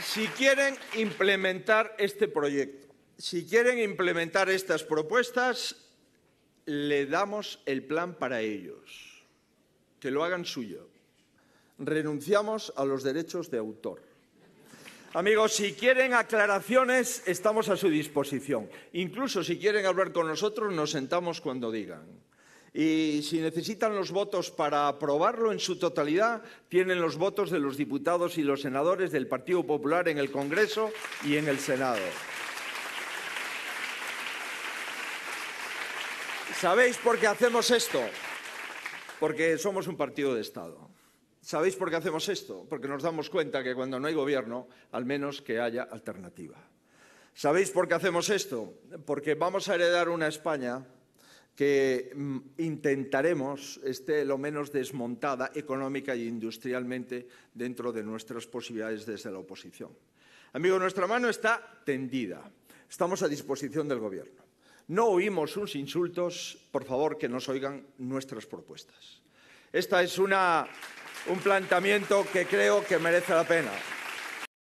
si quieren implementar este proyecto, si quieren implementar estas propuestas, le damos el plan para ellos, que lo hagan suyo. Renunciamos a los derechos de autor. Amigos, si quieren aclaraciones, estamos a su disposición. Incluso si quieren hablar con nosotros, nos sentamos cuando digan. Y si necesitan los votos para aprobarlo en su totalidad, tienen los votos de los diputados y los senadores del Partido Popular en el Congreso y en el Senado. ¿Sabéis por qué hacemos esto? Porque somos un partido de Estado. ¿Sabéis por qué hacemos esto? Porque nos damos cuenta que cuando no hay gobierno, al menos que haya alternativa. ¿Sabéis por qué hacemos esto? Porque vamos a heredar una España que mm, intentaremos esté lo menos desmontada económica e industrialmente dentro de nuestras posibilidades desde la oposición. Amigo, nuestra mano está tendida. Estamos a disposición del Gobierno. No oímos sus insultos, por favor, que nos oigan nuestras propuestas. Esta es un planteamiento que creo que merece la pena.